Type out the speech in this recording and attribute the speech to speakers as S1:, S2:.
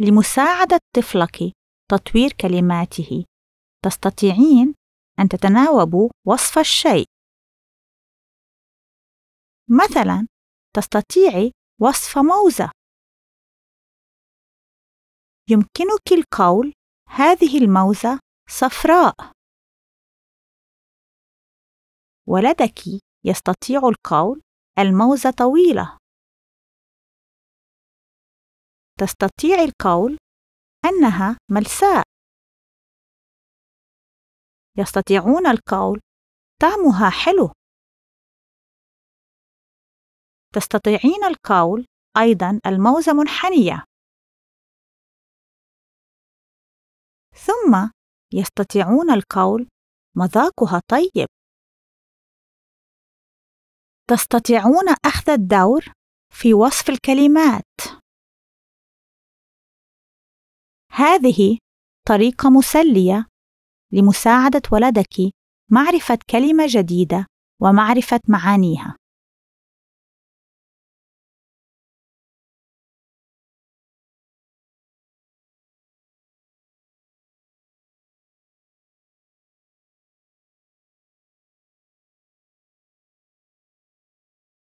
S1: لمساعدة طفلك تطوير كلماته تستطيعين أن تتناوب وصف الشيء مثلا تستطيعي وصف موزة يمكنك القول هذه الموزة صفراء ولدك يستطيع القول الموزة طويلة تستطيع القول أنها ملساء يستطيعون القول طعمها حلو تستطيعين القول أيضا الموزة منحنية ثم يستطيعون القول مذاقها طيب تستطيعون أخذ الدور في وصف الكلمات هذه طريقة مسلية لمساعدة ولدك معرفة كلمة جديدة ومعرفة معانيها.